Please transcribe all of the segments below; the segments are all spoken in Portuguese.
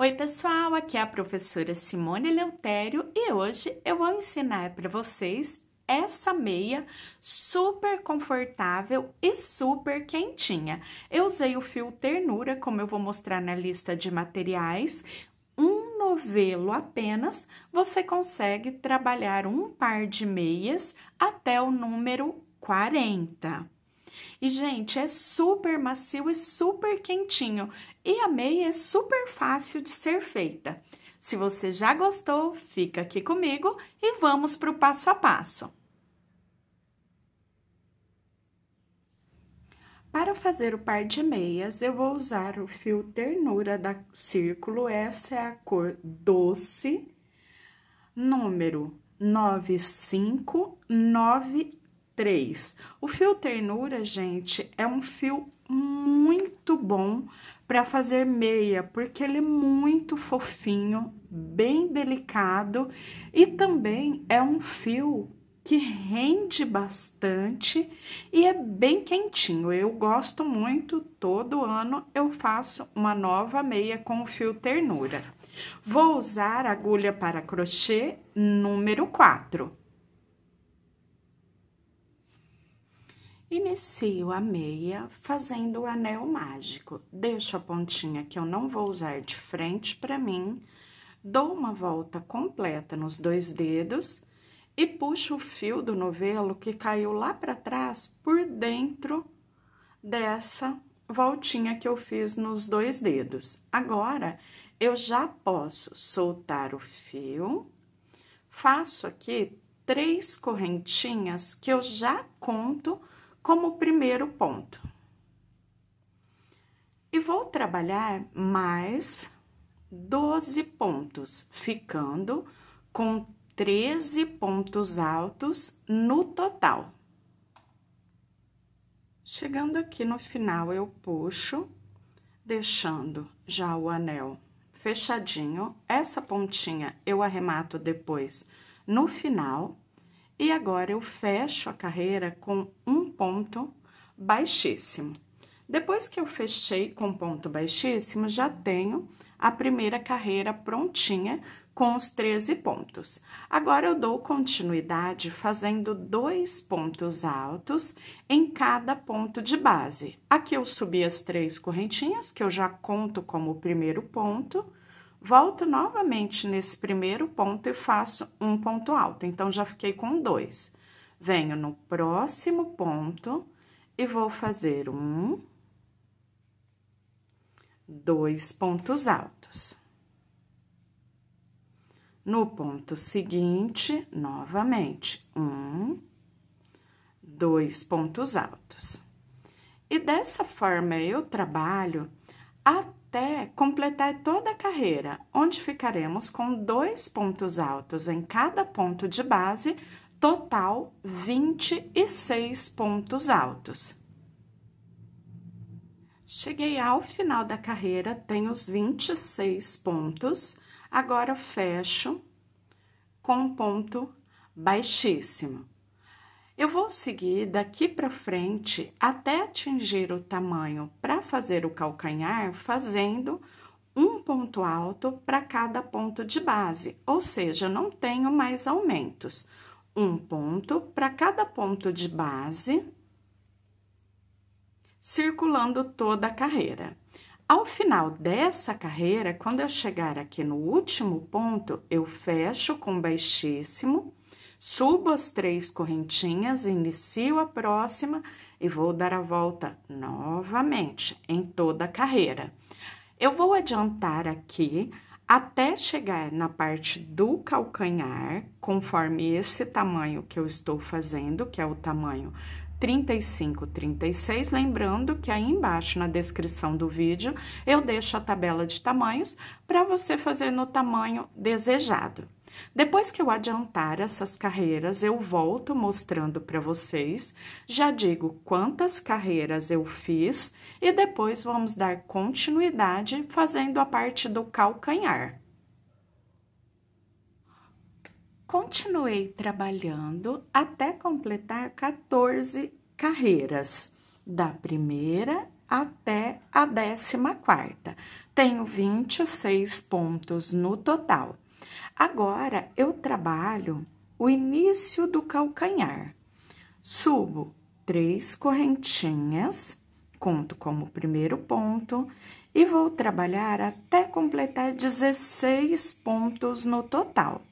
Oi, pessoal, aqui é a professora Simone Leutério e hoje eu vou ensinar para vocês essa meia super confortável e super quentinha. Eu usei o fio ternura, como eu vou mostrar na lista de materiais, um novelo apenas, você consegue trabalhar um par de meias até o número 40. E, gente, é super macio e super quentinho. E a meia é super fácil de ser feita. Se você já gostou, fica aqui comigo e vamos para o passo a passo. Para fazer o par de meias, eu vou usar o fio ternura da Círculo, essa é a cor doce, número 9591. 3. O fio ternura, gente, é um fio muito bom para fazer meia, porque ele é muito fofinho, bem delicado e também é um fio que rende bastante e é bem quentinho. Eu gosto muito, todo ano eu faço uma nova meia com o fio ternura. Vou usar agulha para crochê número 4. Inicio a meia fazendo o anel mágico. Deixo a pontinha que eu não vou usar de frente para mim, dou uma volta completa nos dois dedos e puxo o fio do novelo que caiu lá para trás por dentro dessa voltinha que eu fiz nos dois dedos. Agora, eu já posso soltar o fio, faço aqui três correntinhas que eu já conto como primeiro ponto. E vou trabalhar mais 12 pontos, ficando com 13 pontos altos no total. Chegando aqui no final, eu puxo, deixando já o anel fechadinho. Essa pontinha eu arremato depois no final, e agora eu fecho a carreira com um ponto baixíssimo. Depois que eu fechei com ponto baixíssimo, já tenho a primeira carreira prontinha com os 13 pontos. Agora, eu dou continuidade fazendo dois pontos altos em cada ponto de base. Aqui eu subi as três correntinhas, que eu já conto como o primeiro ponto. Volto novamente nesse primeiro ponto e faço um ponto alto, então, já fiquei com dois. Venho no próximo ponto e vou fazer um, dois pontos altos. No ponto seguinte, novamente, um, dois pontos altos. E dessa forma eu trabalho até completar toda a carreira, onde ficaremos com dois pontos altos em cada ponto de base, total 26 pontos altos. Cheguei ao final da carreira, tenho os 26 pontos. Agora, fecho com um ponto baixíssimo. Eu vou seguir daqui para frente até atingir o tamanho para fazer o calcanhar, fazendo um ponto alto para cada ponto de base, ou seja, não tenho mais aumentos. Um ponto para cada ponto de base, circulando toda a carreira. Ao final dessa carreira, quando eu chegar aqui no último ponto, eu fecho com baixíssimo Subo as três correntinhas, inicio a próxima e vou dar a volta novamente em toda a carreira. Eu vou adiantar aqui até chegar na parte do calcanhar, conforme esse tamanho que eu estou fazendo, que é o tamanho 35, 36. Lembrando que aí embaixo na descrição do vídeo eu deixo a tabela de tamanhos para você fazer no tamanho desejado. Depois que eu adiantar essas carreiras, eu volto mostrando para vocês, já digo quantas carreiras eu fiz e depois vamos dar continuidade fazendo a parte do calcanhar. Continuei trabalhando até completar 14 carreiras, da primeira até a décima quarta. Tenho 26 pontos no total. Agora eu trabalho o início do calcanhar. Subo três correntinhas, conto como primeiro ponto, e vou trabalhar até completar 16 pontos no total.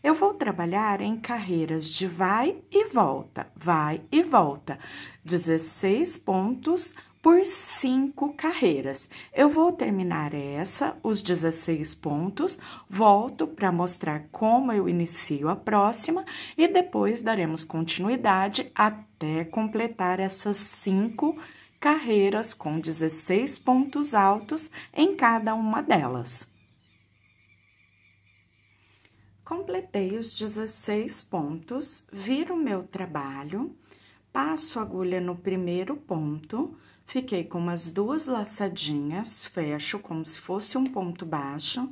Eu vou trabalhar em carreiras de vai e volta, vai e volta, 16 pontos por cinco carreiras. Eu vou terminar essa, os 16 pontos, volto para mostrar como eu inicio a próxima e depois daremos continuidade até completar essas cinco carreiras com 16 pontos altos em cada uma delas. Completei os 16 pontos, viro o meu trabalho Passo a agulha no primeiro ponto, fiquei com umas duas laçadinhas, fecho como se fosse um ponto baixo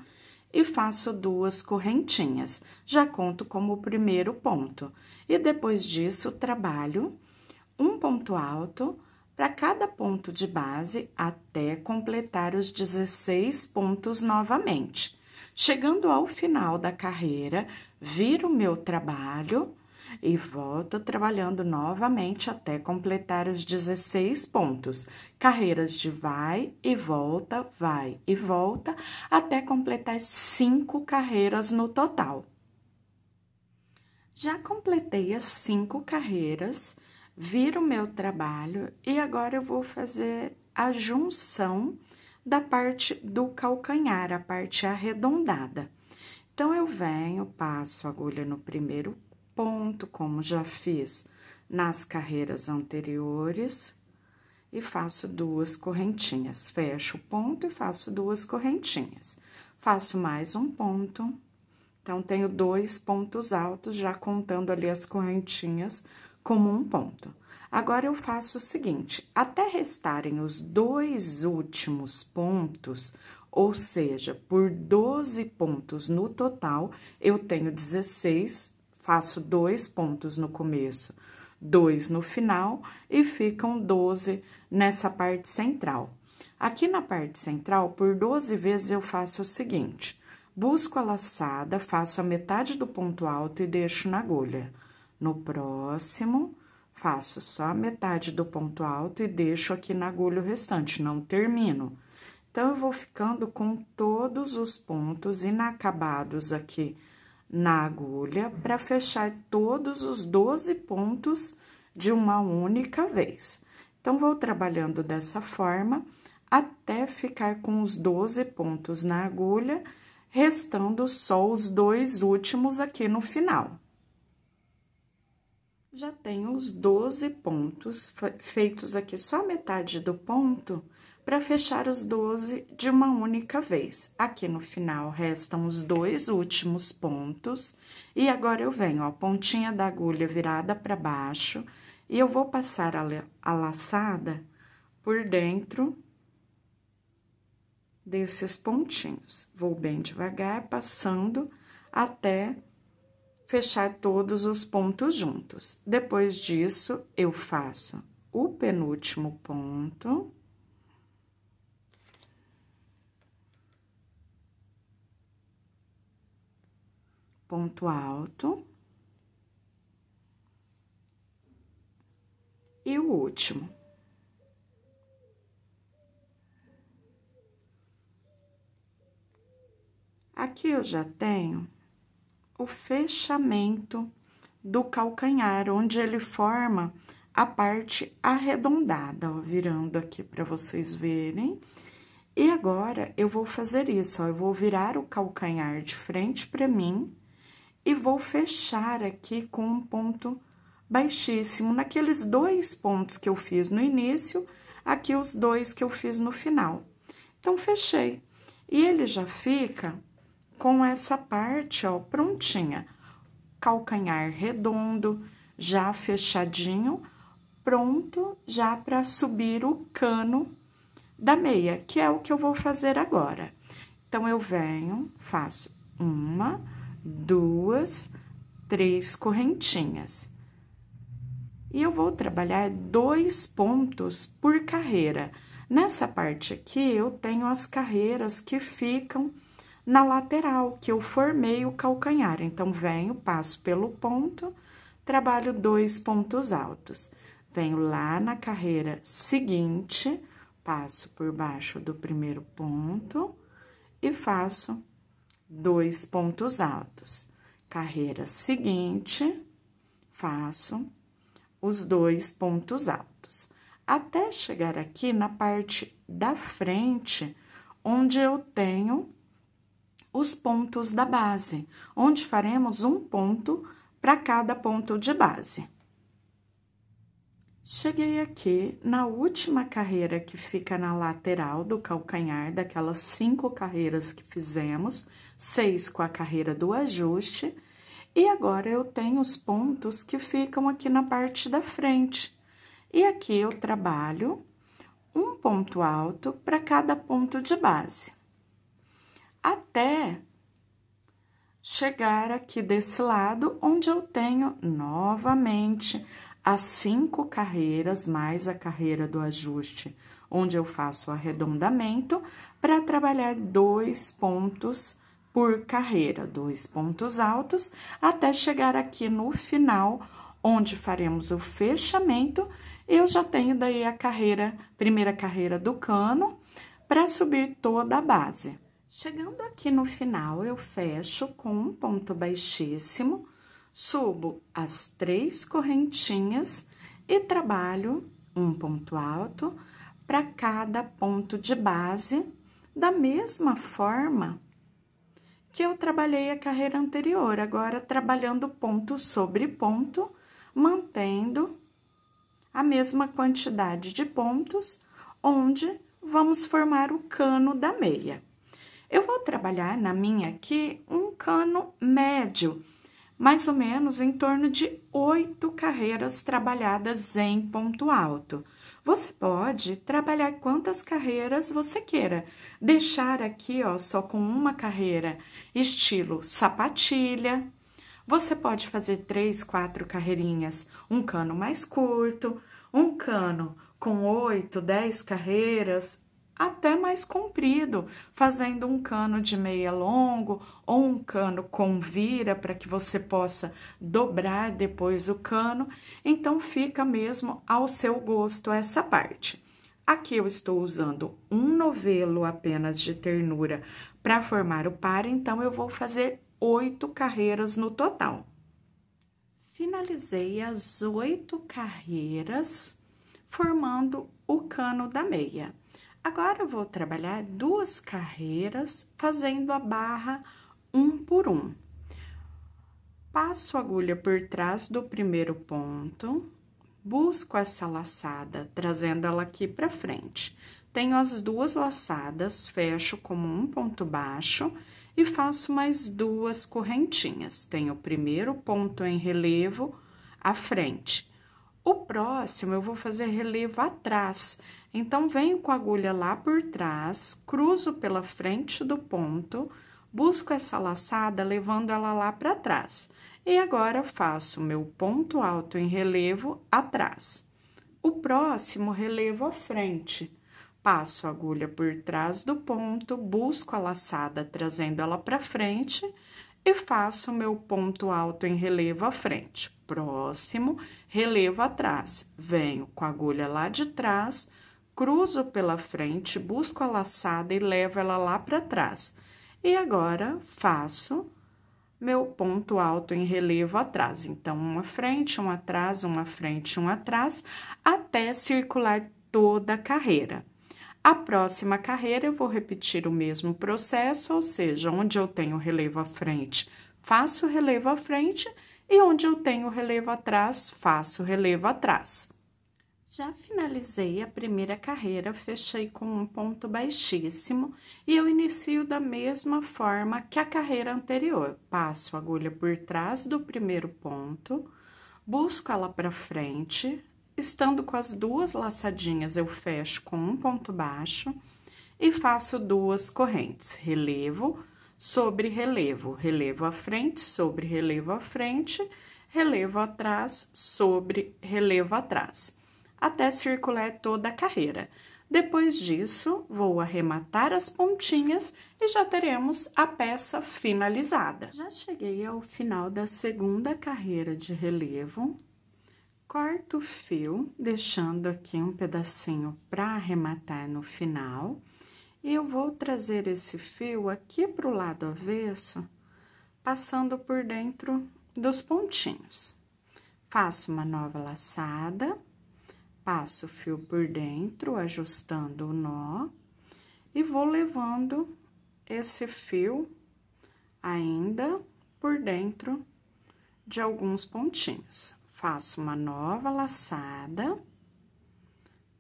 e faço duas correntinhas, já conto como o primeiro ponto. E depois disso, trabalho um ponto alto para cada ponto de base até completar os 16 pontos novamente. Chegando ao final da carreira, viro o meu trabalho e volto trabalhando novamente até completar os 16 pontos. Carreiras de vai e volta, vai e volta, até completar cinco carreiras no total. Já completei as cinco carreiras, viro o meu trabalho e agora eu vou fazer a junção da parte do calcanhar, a parte arredondada. Então, eu venho, passo a agulha no primeiro ponto, como já fiz nas carreiras anteriores, e faço duas correntinhas. Fecho o ponto e faço duas correntinhas. Faço mais um ponto. Então, tenho dois pontos altos, já contando ali as correntinhas como um ponto. Agora, eu faço o seguinte, até restarem os dois últimos pontos, ou seja, por 12 pontos no total, eu tenho 16 faço dois pontos no começo, dois no final e ficam 12 nessa parte central. Aqui na parte central, por 12 vezes eu faço o seguinte: busco a laçada, faço a metade do ponto alto e deixo na agulha. No próximo, faço só a metade do ponto alto e deixo aqui na agulha o restante, não termino. Então, eu vou ficando com todos os pontos inacabados aqui na agulha para fechar todos os 12 pontos de uma única vez. Então, vou trabalhando dessa forma até ficar com os 12 pontos na agulha, restando só os dois últimos aqui no final. Já tenho os 12 pontos feitos aqui, só metade do ponto, para fechar os 12 de uma única vez. Aqui no final restam os dois últimos pontos, e agora eu venho, a pontinha da agulha virada para baixo, e eu vou passar a, a laçada por dentro desses pontinhos. Vou bem devagar, passando até fechar todos os pontos juntos. Depois disso, eu faço o penúltimo ponto ponto alto. E o último. Aqui eu já tenho o fechamento do calcanhar, onde ele forma a parte arredondada, ó, virando aqui para vocês verem. E agora, eu vou fazer isso, ó, eu vou virar o calcanhar de frente para mim e vou fechar aqui com um ponto baixíssimo, naqueles dois pontos que eu fiz no início, aqui os dois que eu fiz no final. Então, fechei. E ele já fica com essa parte, ó, prontinha. Calcanhar redondo, já fechadinho, pronto já para subir o cano da meia, que é o que eu vou fazer agora. Então, eu venho, faço uma duas, três correntinhas. E eu vou trabalhar dois pontos por carreira. Nessa parte aqui, eu tenho as carreiras que ficam na lateral, que eu formei o calcanhar. Então, venho, passo pelo ponto, trabalho dois pontos altos. Venho lá na carreira seguinte, passo por baixo do primeiro ponto e faço dois pontos altos. Carreira seguinte, faço os dois pontos altos. Até chegar aqui na parte da frente, onde eu tenho os pontos da base, onde faremos um ponto para cada ponto de base. Cheguei aqui na última carreira que fica na lateral do calcanhar, daquelas cinco carreiras que fizemos, seis com a carreira do ajuste, e agora eu tenho os pontos que ficam aqui na parte da frente. E aqui eu trabalho um ponto alto para cada ponto de base, até chegar aqui desse lado, onde eu tenho novamente as cinco carreiras mais a carreira do ajuste, onde eu faço arredondamento para trabalhar dois pontos por carreira, dois pontos altos, até chegar aqui no final, onde faremos o fechamento. Eu já tenho daí a carreira, primeira carreira do cano, para subir toda a base. Chegando aqui no final, eu fecho com um ponto baixíssimo, subo as três correntinhas e trabalho um ponto alto para cada ponto de base, da mesma forma que eu trabalhei a carreira anterior, agora trabalhando ponto sobre ponto, mantendo a mesma quantidade de pontos, onde vamos formar o cano da meia. Eu vou trabalhar na minha aqui um cano médio, mais ou menos em torno de oito carreiras trabalhadas em ponto alto. Você pode trabalhar quantas carreiras você queira. Deixar aqui, ó, só com uma carreira, estilo sapatilha. Você pode fazer três, quatro carreirinhas, um cano mais curto, um cano com oito, dez carreiras, até mais comprido, fazendo um cano de meia longo ou um cano com vira para que você possa dobrar depois o cano. Então fica mesmo ao seu gosto essa parte. Aqui eu estou usando um novelo apenas de ternura para formar o par, então eu vou fazer oito carreiras no total. Finalizei as oito carreiras formando o cano da meia. Agora, vou trabalhar duas carreiras fazendo a barra um por um. Passo a agulha por trás do primeiro ponto, busco essa laçada, trazendo ela aqui para frente. Tenho as duas laçadas, fecho como um ponto baixo e faço mais duas correntinhas. Tenho o primeiro ponto em relevo à frente o próximo eu vou fazer relevo atrás. Então, venho com a agulha lá por trás, cruzo pela frente do ponto, busco essa laçada levando ela lá para trás. E agora, faço meu ponto alto em relevo atrás. O próximo relevo à frente. Passo a agulha por trás do ponto, busco a laçada trazendo ela para frente e faço meu ponto alto em relevo à frente, próximo, relevo atrás. Venho com a agulha lá de trás, cruzo pela frente, busco a laçada e levo ela lá para trás. E agora faço meu ponto alto em relevo atrás. Então, uma frente, um atrás, uma frente, um atrás, até circular toda a carreira. A próxima carreira eu vou repetir o mesmo processo, ou seja, onde eu tenho relevo à frente, faço relevo à frente e onde eu tenho relevo atrás, faço relevo atrás. Já finalizei a primeira carreira, fechei com um ponto baixíssimo e eu inicio da mesma forma que a carreira anterior. Passo a agulha por trás do primeiro ponto, busco ela para frente, Estando com as duas laçadinhas, eu fecho com um ponto baixo e faço duas correntes, relevo sobre relevo, relevo à frente, sobre relevo à frente, relevo atrás, sobre relevo atrás, até circular toda a carreira. Depois disso, vou arrematar as pontinhas e já teremos a peça finalizada. Já cheguei ao final da segunda carreira de relevo, corto o fio, deixando aqui um pedacinho para arrematar no final, e eu vou trazer esse fio aqui para o lado avesso, passando por dentro dos pontinhos. Faço uma nova laçada, passo o fio por dentro, ajustando o nó, e vou levando esse fio ainda por dentro de alguns pontinhos faço uma nova laçada,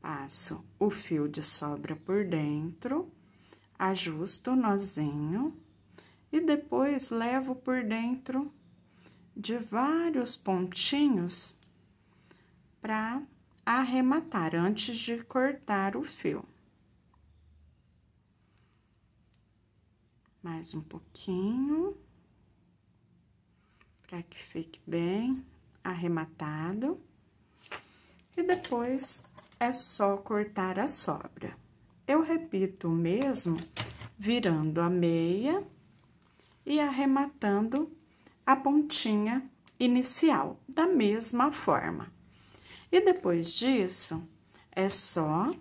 passo o fio de sobra por dentro, ajusto o nozinho e depois levo por dentro de vários pontinhos para arrematar antes de cortar o fio. Mais um pouquinho para que fique bem arrematado. E depois, é só cortar a sobra. Eu repito o mesmo, virando a meia e arrematando a pontinha inicial, da mesma forma. E depois disso, é só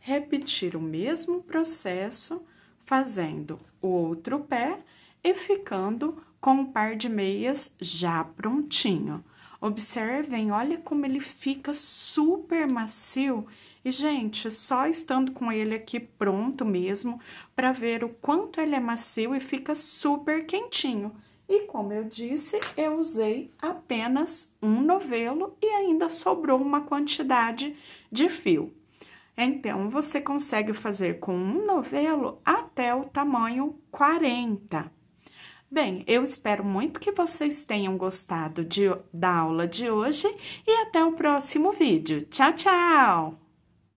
repetir o mesmo processo, fazendo o outro pé e ficando com o um par de meias já prontinho. Observem, olha como ele fica super macio. E, gente, só estando com ele aqui pronto mesmo, para ver o quanto ele é macio e fica super quentinho. E como eu disse, eu usei apenas um novelo e ainda sobrou uma quantidade de fio. Então, você consegue fazer com um novelo até o tamanho 40. Bem, eu espero muito que vocês tenham gostado de, da aula de hoje e até o próximo vídeo. Tchau, tchau!